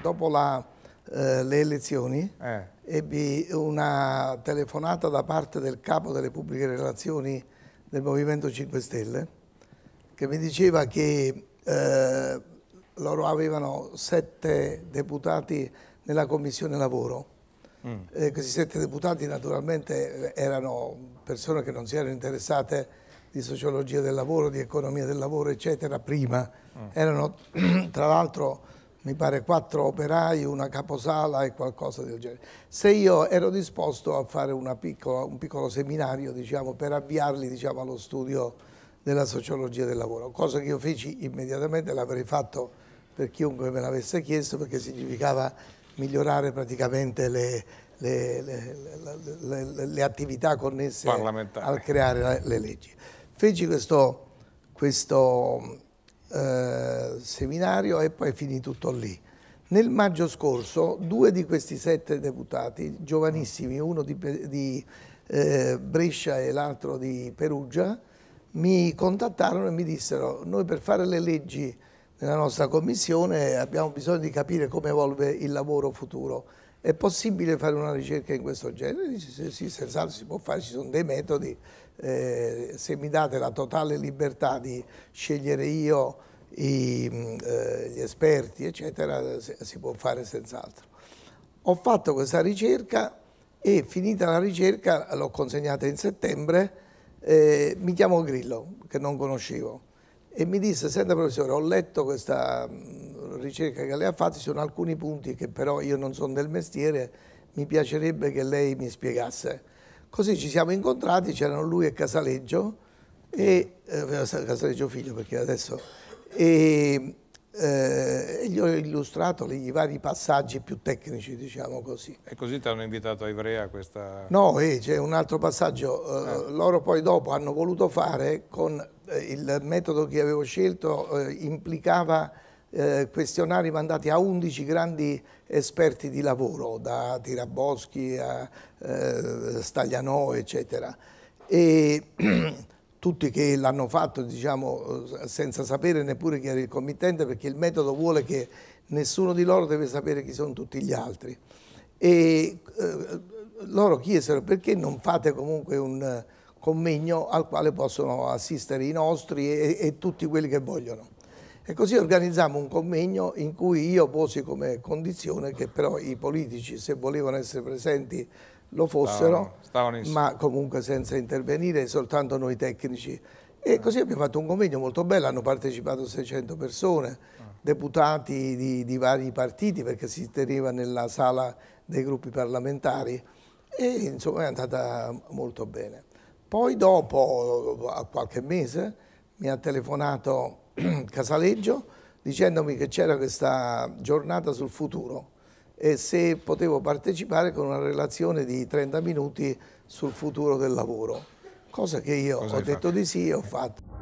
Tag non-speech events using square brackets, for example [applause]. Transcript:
dopo la, eh, le elezioni eh. ebbi una telefonata da parte del capo delle pubbliche relazioni del Movimento 5 Stelle che mi diceva che eh, loro avevano sette deputati nella commissione lavoro. Mm. Eh, questi sette deputati naturalmente erano persone che non si erano interessate di sociologia del lavoro, di economia del lavoro, eccetera, prima. Mm. Erano [clears throat] tra l'altro mi pare quattro operai, una caposala e qualcosa del genere. Se io ero disposto a fare piccola, un piccolo seminario diciamo, per avviarli diciamo, allo studio della sociologia del lavoro, cosa che io feci immediatamente, l'avrei fatto per chiunque me l'avesse chiesto perché significava migliorare praticamente le, le, le, le attività connesse al creare le leggi. Feci questo, questo eh, seminario e poi finì tutto lì. Nel maggio scorso due di questi sette deputati, giovanissimi, uno di, di eh, Brescia e l'altro di Perugia, mi contattarono e mi dissero noi per fare le leggi nella nostra commissione abbiamo bisogno di capire come evolve il lavoro futuro. È possibile fare una ricerca in questo genere? Dice, sì, sì senz'altro si può fare, ci sono dei metodi. Eh, se mi date la totale libertà di scegliere io i, mm, eh, gli esperti, eccetera, si, può fare senz'altro. Ho fatto questa ricerca e finita la ricerca, l'ho consegnata in settembre, eh, mi chiamò Grillo, che non conoscevo, e mi disse, senta professore, ho letto questa mm, ricerca che lei ha fatto, ci sono alcuni punti che però io non sono del mestiere, mi piacerebbe che lei mi spiegasse. Così ci siamo incontrati, c'erano lui e Casaleggio, e eh, Casaleggio figlio perché adesso e eh, gli ho illustrato i vari passaggi più tecnici, diciamo così. E così ti hanno invitato a Ivrea questa... No, eh, c'è un altro passaggio. Eh. Ah. Loro poi dopo hanno voluto fare con eh, il metodo che avevo scelto, eh, implicava eh, questionari mandati a 11 grandi esperti di lavoro, da Tiraboschi a Staglianò, eccetera. E... [clears throat] Mm tutti che l'hanno fatto diciamo, eh, senza sapere neppure chi era il committente perché il metodo vuole che nessuno di loro deve sapere chi sono tutti gli altri. E eh, loro chiesero perché non fate comunque un eh, convegno al quale possono assistere i nostri e, e tutti quelli che vogliono. E così organizziamo un convegno in cui io posi come condizione che però i politici, se volevano essere presenti, lo fossero, stavano, stavano ma comunque senza intervenire, soltanto noi tecnici. E ah. così abbiamo fatto un convegno molto bello, hanno partecipato 600 persone, ah. deputati di, di vari partiti perché si teneva nella sala dei gruppi parlamentari e insomma è andata molto bene. Poi dopo, a qualche mese, mi ha telefonato [clears throat] Casaleggio dicendomi che c'era questa giornata sul futuro e se potevo partecipare con una relazione di 30 minuti sul futuro del lavoro, cosa che io cosa ho detto fatto? di sì e ho fatto.